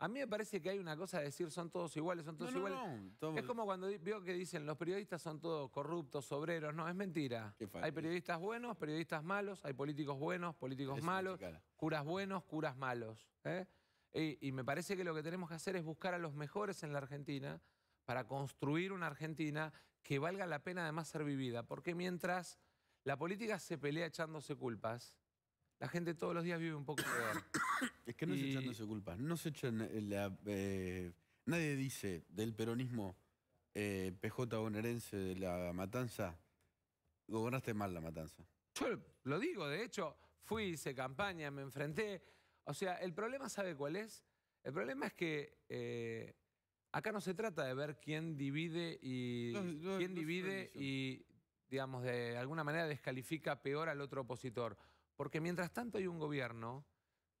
A mí me parece que hay una cosa de decir son todos iguales, son todos iguales. Es como cuando veo que dicen los periodistas son todos corruptos, obreros. No, es mentira. Hay periodistas buenos, periodistas malos, hay políticos buenos, políticos malos, curas buenos, curas malos. ¿eh? Y, y, me parece que lo que tenemos que hacer es buscar a los mejores en la Argentina para construir una Argentina que valga la pena además ser vivida. Porque mientras la política se pelea echándose culpas, la gente todos los días vive un poco peor. Es que no se es echándose culpa. No se echan eh, la... Eh, nadie dice del peronismo eh, PJ bonaerense de la matanza, gobernaste mal la matanza. Yo lo digo, de hecho, fui, hice campaña, me enfrenté. O sea, el problema, ¿sabe cuál es? El problema es que acá no se trata de ver quién divide y quién divide y, digamos, de alguna manera descalifica peor al otro opositor. Porque mientras tanto hay un gobierno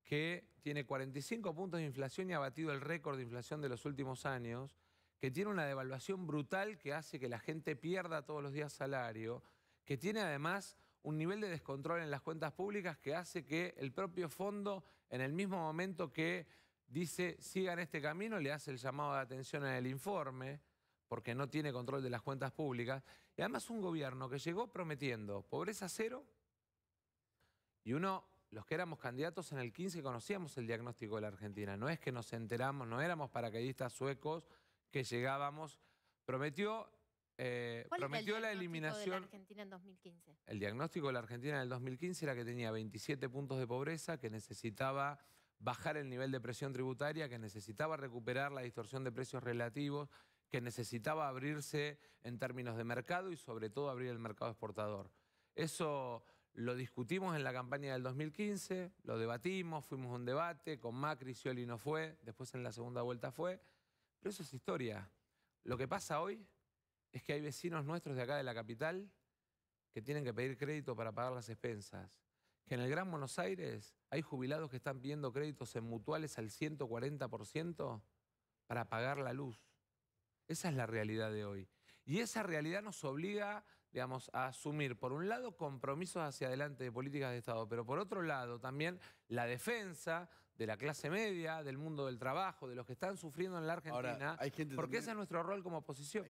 que tiene 45 puntos de inflación y ha batido el récord de inflación de los últimos años, que tiene una devaluación brutal que hace que la gente pierda todos los días salario, que tiene además un nivel de descontrol en las cuentas públicas que hace que el propio fondo, en el mismo momento que dice sigan este camino, le hace el llamado de atención en el informe, porque no tiene control de las cuentas públicas, y además un gobierno que llegó prometiendo pobreza cero, y uno, los que éramos candidatos en el 15 conocíamos el diagnóstico de la Argentina. No es que nos enteramos, no éramos paracaidistas suecos que llegábamos. Prometió, eh, prometió la eliminación. De la Argentina en 2015? El diagnóstico de la Argentina en el 2015 era que tenía 27 puntos de pobreza, que necesitaba bajar el nivel de presión tributaria, que necesitaba recuperar la distorsión de precios relativos, que necesitaba abrirse en términos de mercado y sobre todo abrir el mercado exportador. Eso lo discutimos en la campaña del 2015, lo debatimos, fuimos a un debate, con Macri, Scioli no fue, después en la segunda vuelta fue, pero eso es historia. Lo que pasa hoy es que hay vecinos nuestros de acá de la capital que tienen que pedir crédito para pagar las expensas, que en el Gran Buenos Aires hay jubilados que están pidiendo créditos en mutuales al 140% para pagar la luz. Esa es la realidad de hoy. Y esa realidad nos obliga digamos, a asumir, por un lado, compromisos hacia adelante de políticas de Estado, pero por otro lado también la defensa de la clase media, del mundo del trabajo, de los que están sufriendo en la Argentina, porque ese es nuestro rol como oposición.